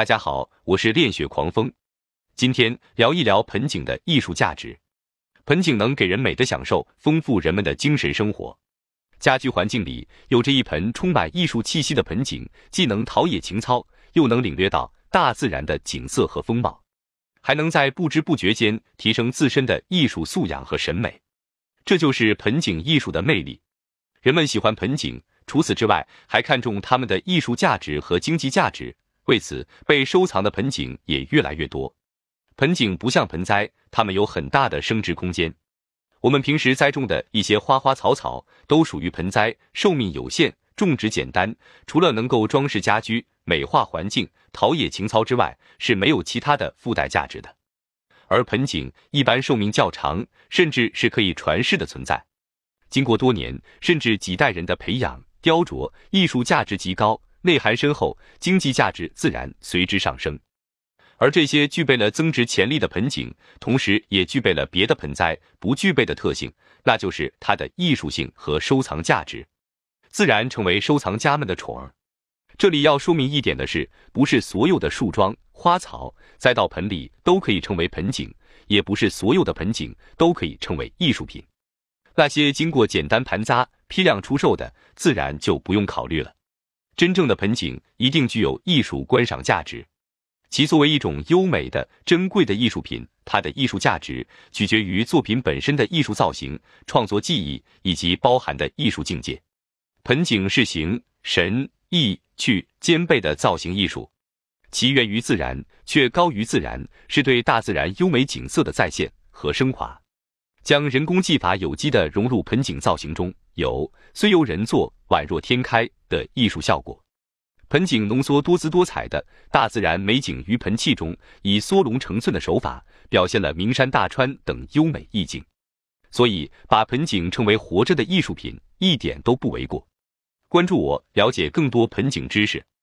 大家好，我是恋雪狂风，今天聊一聊盆景的艺术价值。盆景能给人美的享受，丰富人们的精神生活。家居环境里有着一盆充满艺术气息的盆景，既能陶冶情操，又能领略到大自然的景色和风貌，还能在不知不觉间提升自身的艺术素养和审美。这就是盆景艺术的魅力。人们喜欢盆景，除此之外，还看重它们的艺术价值和经济价值。为此，被收藏的盆景也越来越多。盆景不像盆栽，它们有很大的升值空间。我们平时栽种的一些花花草草都属于盆栽，寿命有限，种植简单，除了能够装饰家居、美化环境、陶冶情操之外，是没有其他的附带价值的。而盆景一般寿命较长，甚至是可以传世的存在。经过多年甚至几代人的培养、雕琢，艺术价值极高。内涵深厚，经济价值自然随之上升。而这些具备了增值潜力的盆景，同时也具备了别的盆栽不具备的特性，那就是它的艺术性和收藏价值，自然成为收藏家们的宠儿。这里要说明一点的是，不是所有的树桩花草栽到盆里都可以称为盆景，也不是所有的盆景都可以称为艺术品。那些经过简单盘扎、批量出售的，自然就不用考虑了。真正的盆景一定具有艺术观赏价值，其作为一种优美的珍贵的艺术品，它的艺术价值取决于作品本身的艺术造型、创作技艺以及包含的艺术境界。盆景是形、神、意、趣兼备的造型艺术，其源于自然却高于自然，是对大自然优美景色的再现和升华，将人工技法有机的融入盆景造型中。有虽由人作，宛若天开的艺术效果。盆景浓缩多姿多彩的大自然美景于盆器中，以缩龙成寸的手法，表现了名山大川等优美意境。所以，把盆景称为活着的艺术品，一点都不为过。关注我，了解更多盆景知识。